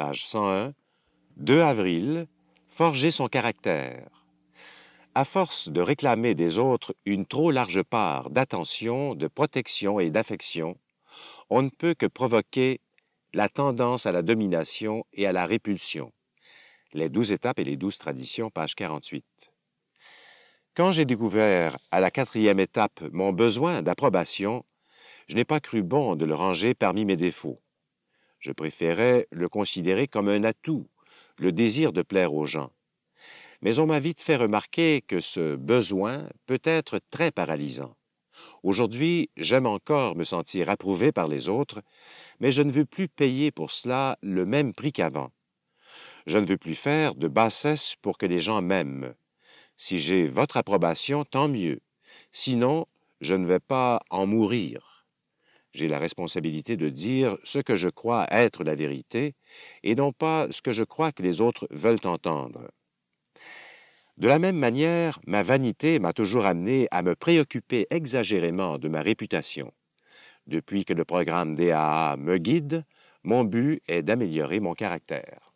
page 101, 2 avril, forger son caractère. À force de réclamer des autres une trop large part d'attention, de protection et d'affection, on ne peut que provoquer la tendance à la domination et à la répulsion. Les douze étapes et les douze traditions, page 48. Quand j'ai découvert, à la quatrième étape, mon besoin d'approbation, je n'ai pas cru bon de le ranger parmi mes défauts. Je préférais le considérer comme un atout, le désir de plaire aux gens. Mais on m'a vite fait remarquer que ce besoin peut être très paralysant. Aujourd'hui, j'aime encore me sentir approuvé par les autres, mais je ne veux plus payer pour cela le même prix qu'avant. Je ne veux plus faire de bassesse pour que les gens m'aiment. Si j'ai votre approbation, tant mieux. Sinon, je ne vais pas en mourir. J'ai la responsabilité de dire ce que je crois être la vérité et non pas ce que je crois que les autres veulent entendre. De la même manière, ma vanité m'a toujours amené à me préoccuper exagérément de ma réputation. Depuis que le programme DAA me guide, mon but est d'améliorer mon caractère.